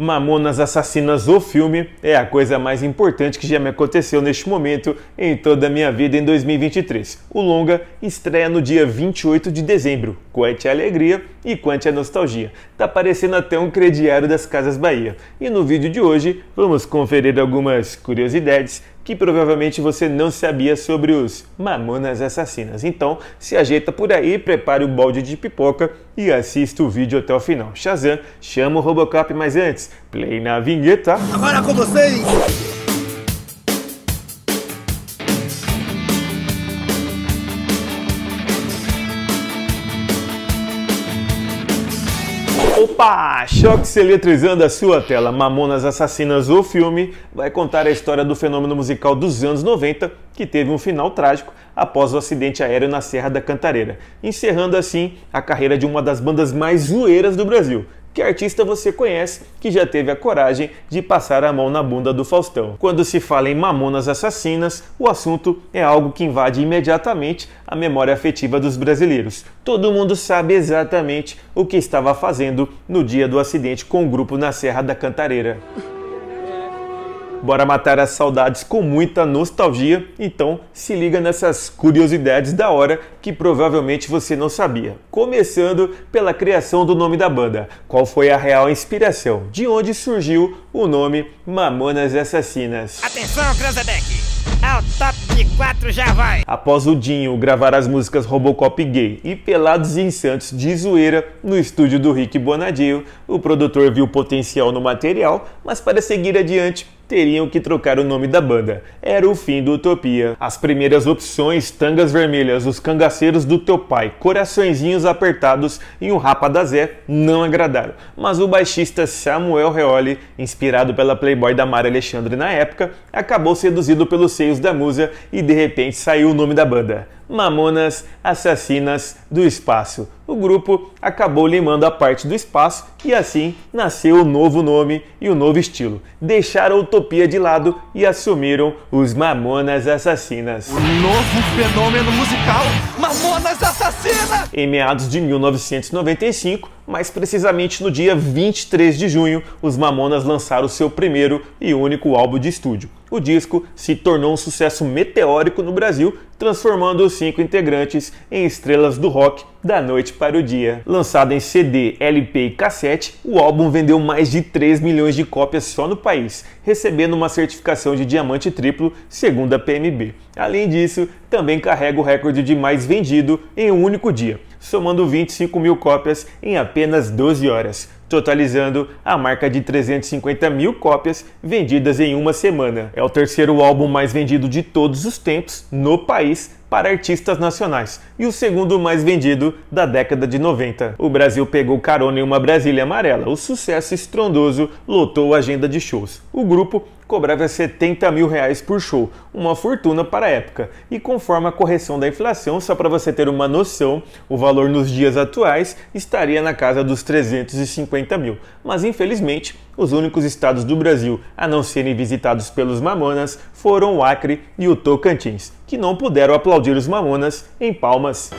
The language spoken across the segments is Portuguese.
Mamonas Assassinas, o filme, é a coisa mais importante que já me aconteceu neste momento em toda a minha vida em 2023. O longa estreia no dia 28 de dezembro. Quante a alegria e quante a nostalgia. Tá parecendo até um crediário das Casas Bahia. E no vídeo de hoje vamos conferir algumas curiosidades que provavelmente você não sabia sobre os Mamonas Assassinas. Então, se ajeita por aí, prepare o balde de pipoca e assista o vídeo até o final. Shazam, chama o Robocop, mas antes, play na vinheta. Agora com vocês! Choques eletrizando a sua tela, Mamonas Assassinas, o filme, vai contar a história do fenômeno musical dos anos 90, que teve um final trágico após o acidente aéreo na Serra da Cantareira, encerrando assim a carreira de uma das bandas mais zoeiras do Brasil. Que artista você conhece que já teve a coragem de passar a mão na bunda do Faustão? Quando se fala em mamonas assassinas, o assunto é algo que invade imediatamente a memória afetiva dos brasileiros. Todo mundo sabe exatamente o que estava fazendo no dia do acidente com o grupo na Serra da Cantareira bora matar as saudades com muita nostalgia, então se liga nessas curiosidades da hora que provavelmente você não sabia. Começando pela criação do nome da banda. Qual foi a real inspiração? De onde surgiu o nome Mamonas Assassinas? Atenção, Cranzebeck! Ao top de 4 já vai! Após o Dinho gravar as músicas Robocop Gay e Pelados em Santos de zoeira no estúdio do Rick Bonadio, o produtor viu potencial no material, mas para seguir adiante teriam que trocar o nome da banda. Era o fim do Utopia. As primeiras opções, Tangas Vermelhas, Os Cangaceiros do Teu Pai, Coraçõezinhos Apertados e O Rapa da Zé, não agradaram. Mas o baixista Samuel Reoli, inspirado pela playboy da Mara Alexandre na época, acabou seduzido pelos seios da musa e de repente saiu o nome da banda. Mamonas Assassinas do Espaço. O grupo acabou limando a parte do espaço e assim nasceu o novo nome e o novo estilo. Deixaram a utopia de lado e assumiram os Mamonas Assassinas. O novo fenômeno musical Mamonas Assassinas! Em meados de 1995, mais precisamente no dia 23 de junho, os Mamonas lançaram seu primeiro e único álbum de estúdio o disco se tornou um sucesso meteórico no Brasil, transformando os cinco integrantes em estrelas do rock da noite para o dia. Lançado em CD, LP e cassete, o álbum vendeu mais de 3 milhões de cópias só no país, recebendo uma certificação de diamante triplo, segundo a PMB. Além disso, também carrega o recorde de mais vendido em um único dia, somando 25 mil cópias em apenas 12 horas totalizando a marca de 350 mil cópias vendidas em uma semana. É o terceiro álbum mais vendido de todos os tempos no país para artistas nacionais e o segundo mais vendido da década de 90. O Brasil pegou carona em uma Brasília amarela. O sucesso estrondoso lotou a agenda de shows. O grupo cobrava 70 mil reais por show, uma fortuna para a época. E conforme a correção da inflação, só para você ter uma noção, o valor nos dias atuais estaria na casa dos 350 mil. Mas infelizmente, os únicos estados do Brasil a não serem visitados pelos Mamonas foram o Acre e o Tocantins, que não puderam aplaudir os Mamonas em palmas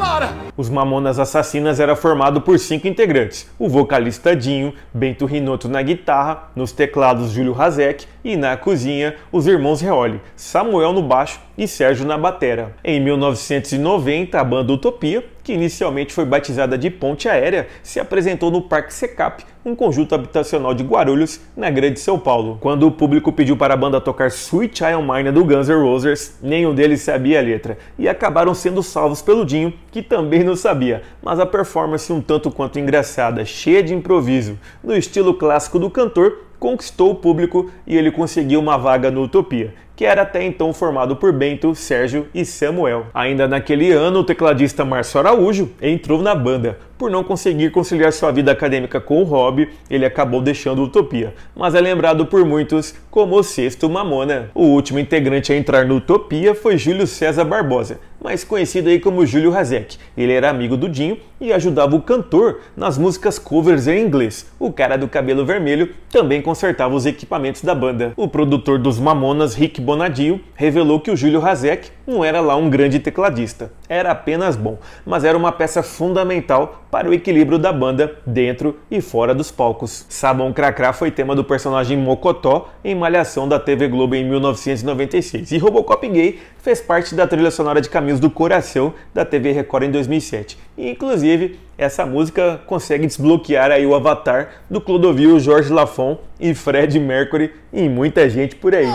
para! Os Mamonas Assassinas era formado por cinco integrantes: o vocalista Dinho, Bento Rinotto na guitarra, nos teclados Júlio Hazek e na cozinha os irmãos Reoli, Samuel no baixo e Sérgio na batera. Em 1990, a banda Utopia que inicialmente foi batizada de Ponte Aérea, se apresentou no Parque Secap, um conjunto habitacional de Guarulhos, na Grande São Paulo. Quando o público pediu para a banda tocar Sweet Child Mine do Guns N' Roses, nenhum deles sabia a letra, e acabaram sendo salvos pelo Dinho, que também não sabia, mas a performance um tanto quanto engraçada, cheia de improviso, no estilo clássico do cantor, conquistou o público e ele conseguiu uma vaga no Utopia, que era até então formado por Bento, Sérgio e Samuel. Ainda naquele ano, o tecladista Márcio Araújo entrou na banda. Por não conseguir conciliar sua vida acadêmica com o hobby, ele acabou deixando Utopia, mas é lembrado por muitos como o sexto Mamona. O último integrante a entrar no Utopia foi Júlio César Barbosa, mais conhecido aí como Júlio Hazek. Ele era amigo do Dinho e ajudava o cantor nas músicas covers em inglês. O cara do cabelo vermelho também consertava os equipamentos da banda. O produtor dos Mamonas, Rick Bonadio revelou que o Júlio Razek não era lá um grande tecladista, era apenas bom, mas era uma peça fundamental para o equilíbrio da banda dentro e fora dos palcos. Sabão Cracrá foi tema do personagem Mocotó em Malhação da TV Globo em 1996 e Robocop Gay fez parte da trilha sonora de Caminhos do Coração da TV Record em 2007. E, inclusive, essa música consegue desbloquear aí o avatar do Clodovil, Jorge Lafon e Fred Mercury e muita gente por aí.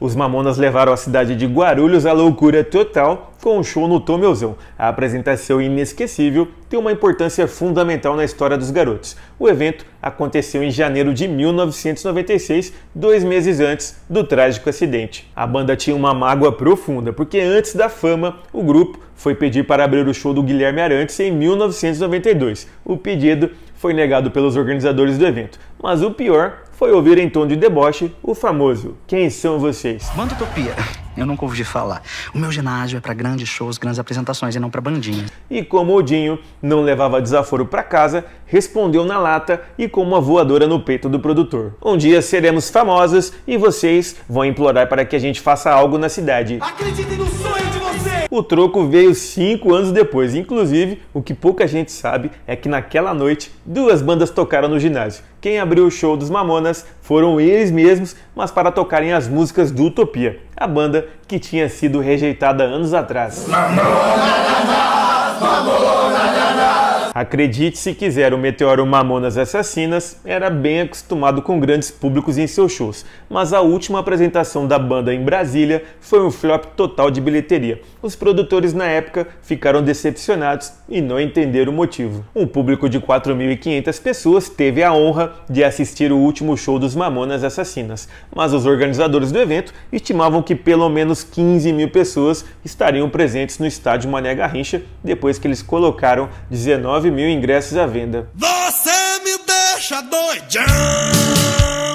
Os Mamonas levaram a cidade de Guarulhos à loucura total com um show no Tomeuzão. A apresentação inesquecível tem uma importância fundamental na história dos garotos. O evento aconteceu em janeiro de 1996, dois meses antes do trágico acidente. A banda tinha uma mágoa profunda, porque antes da fama, o grupo foi pedir para abrir o show do Guilherme Arantes em 1992. O pedido foi negado pelos organizadores do evento. Mas o pior foi ouvir em tom de deboche o famoso Quem são vocês? Bandutopia. Eu nunca ouvi falar. O meu ginásio é para grandes shows, grandes apresentações e não para bandinhas. E como o Dinho não levava desaforo para casa, respondeu na lata e com uma voadora no peito do produtor. Um dia seremos famosos e vocês vão implorar para que a gente faça algo na cidade. Acreditem no sonho de vocês! O troco veio cinco anos depois. Inclusive, o que pouca gente sabe é que naquela noite duas bandas tocaram no ginásio. Quem abriu o show dos Mamonas foram eles mesmos, mas para tocarem as músicas do Utopia, a banda que tinha sido rejeitada anos atrás. Mamona, nana, mamona, Acredite se quiser, o Meteoro Mamonas Assassinas era bem acostumado com grandes públicos em seus shows, mas a última apresentação da banda em Brasília foi um flop total de bilheteria. Os produtores na época ficaram decepcionados e não entenderam o motivo. Um público de 4.500 pessoas teve a honra de assistir o último show dos Mamonas Assassinas, mas os organizadores do evento estimavam que pelo menos 15 mil pessoas estariam presentes no estádio Mané Garrincha depois que eles colocaram 19 9 mil ingressos à venda. Você me deixa doidão!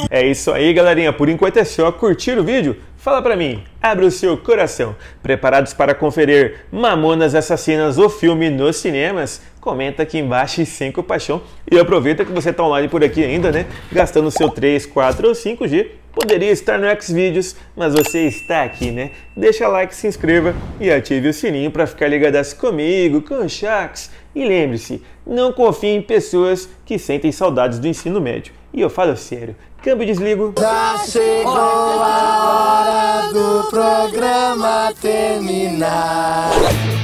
É isso aí, galerinha. Por enquanto é só curtir o vídeo Fala para mim, abre o seu coração. Preparados para conferir Mamonas Assassinas, o filme nos cinemas? Comenta aqui embaixo e sem compaixão. E aproveita que você está online por aqui ainda, né? Gastando seu 3, 4 ou 5G. Poderia estar no Xvideos, mas você está aqui, né? Deixa like, se inscreva e ative o sininho para ficar ligadaço comigo, com o Shax. E lembre-se, não confie em pessoas que sentem saudades do ensino médio. E eu falo sério, Câmbio desligo. Já chegou a hora do programa terminar.